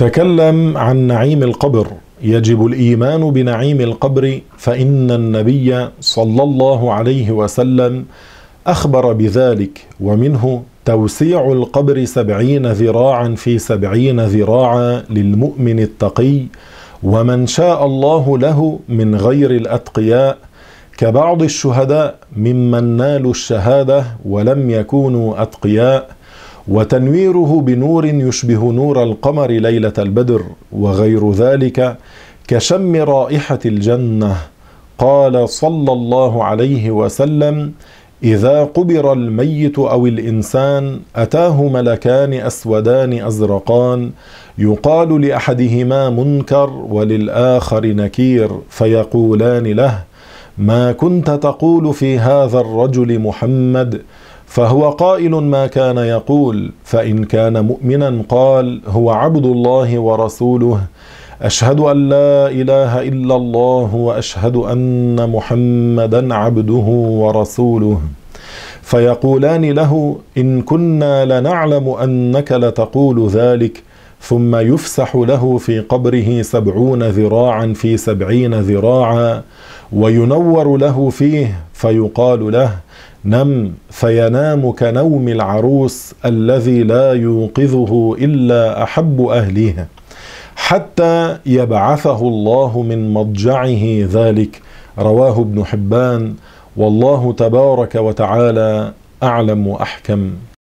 تكلم عن نعيم القبر يجب الايمان بنعيم القبر فان النبي صلى الله عليه وسلم اخبر بذلك ومنه توسيع القبر سبعين ذراعا في سبعين ذراعا للمؤمن التقي ومن شاء الله له من غير الاتقياء كبعض الشهداء ممن نالوا الشهاده ولم يكونوا اتقياء وتنويره بنور يشبه نور القمر ليله البدر وغير ذلك كشم رائحه الجنه قال صلى الله عليه وسلم اذا قبر الميت او الانسان اتاه ملكان اسودان ازرقان يقال لاحدهما منكر وللاخر نكير فيقولان له ما كنت تقول في هذا الرجل محمد فهو قائل ما كان يقول فإن كان مؤمنا قال هو عبد الله ورسوله أشهد أن لا إله إلا الله وأشهد أن محمدا عبده ورسوله فيقولان له إن كنا لنعلم أنك لتقول ذلك ثم يفسح له في قبره سبعون ذراعا في سبعين ذراعا وينور له فيه فيقال له نم فينام كنوم العروس الذي لا يوقظه إلا أحب أهلها حتى يبعثه الله من مضجعه ذلك رواه ابن حبان والله تبارك وتعالى أعلم وأحكم